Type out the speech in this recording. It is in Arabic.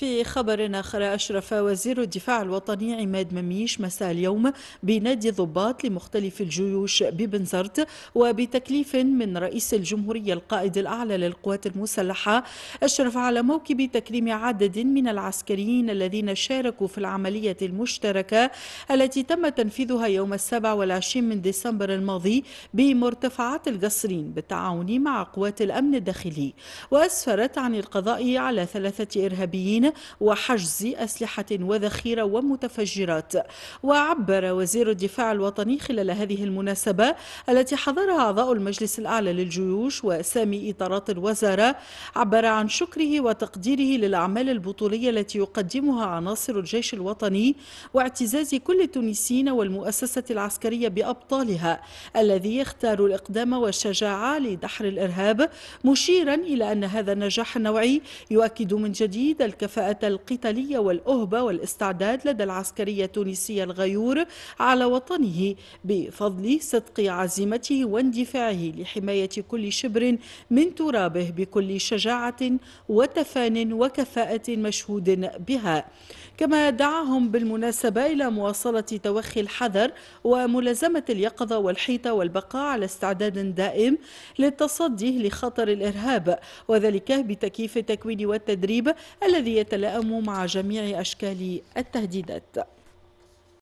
في خبر آخر أشرف وزير الدفاع الوطني عماد مميش مساء اليوم بنادي ضباط لمختلف الجيوش ببنزرت وبتكليف من رئيس الجمهورية القائد الأعلى للقوات المسلحة أشرف على موكب تكريم عدد من العسكريين الذين شاركوا في العملية المشتركة التي تم تنفيذها يوم السابع والعشرين من ديسمبر الماضي بمرتفعات القصرين بالتعاون مع قوات الأمن الداخلي وأسفرت عن القضاء على ثلاثة إرهابيين وحجز أسلحة وذخيرة ومتفجرات وعبر وزير الدفاع الوطني خلال هذه المناسبة التي حضرها أعضاء المجلس الأعلى للجيوش وسامي إطارات الوزارة عبر عن شكره وتقديره للأعمال البطولية التي يقدمها عناصر الجيش الوطني واعتزاز كل التونسيين والمؤسسة العسكرية بأبطالها الذي اختاروا الإقدام والشجاعة لدحر الإرهاب مشيرا إلى أن هذا النجاح النوعي يؤكد من جديد الكفاءة الكفاءة القتالية والأهبة والاستعداد لدى العسكري التونسي الغيور على وطنه بفضل صدق عزيمته واندفاعه لحماية كل شبر من ترابه بكل شجاعة وتفان وكفاءة مشهود بها كما دعاهم بالمناسبة إلى مواصلة توخي الحذر وملازمة اليقظة والحيطة والبقاء على استعداد دائم للتصدي لخطر الإرهاب وذلك بتكييف التكوين والتدريب الذي يتلائم مع جميع أشكال التهديدات